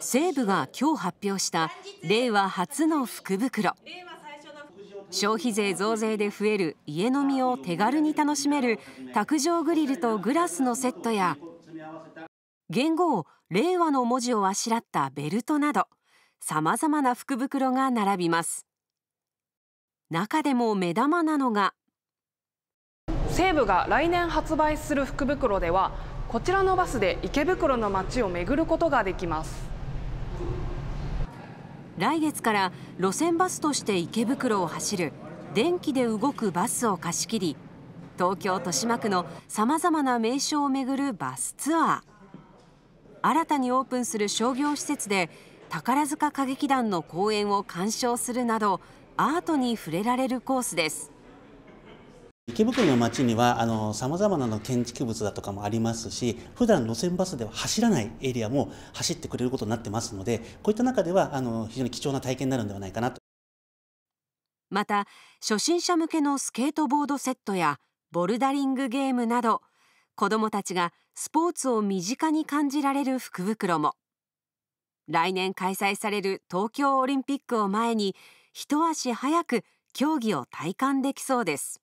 西武が今日発表した令和初の福袋消費税増税で増える家飲みを手軽に楽しめる卓上グリルとグラスのセットや元号「令和」の文字をあしらったベルトなどさまざまな福袋が並びます中でも目玉なのが西武が来年発売する福袋ではこちらのバスで池袋の街を巡ることができます来月から路線バスとして池袋を走る電気で動くバスを貸し切り東京豊島区のさまざまな名所を巡るバスツアー新たにオープンする商業施設で宝塚歌劇団の公演を鑑賞するなどアートに触れられるコースです池袋の街にはさまざまな建築物だとかもありますし普段路線バスでは走らないエリアも走ってくれることになってますのでこういった中ではあの非常に貴重な体験になるんではないかなとまた初心者向けのスケートボードセットやボルダリングゲームなど子どもたちがスポーツを身近に感じられる福袋も来年開催される東京オリンピックを前に一足早く競技を体感できそうです。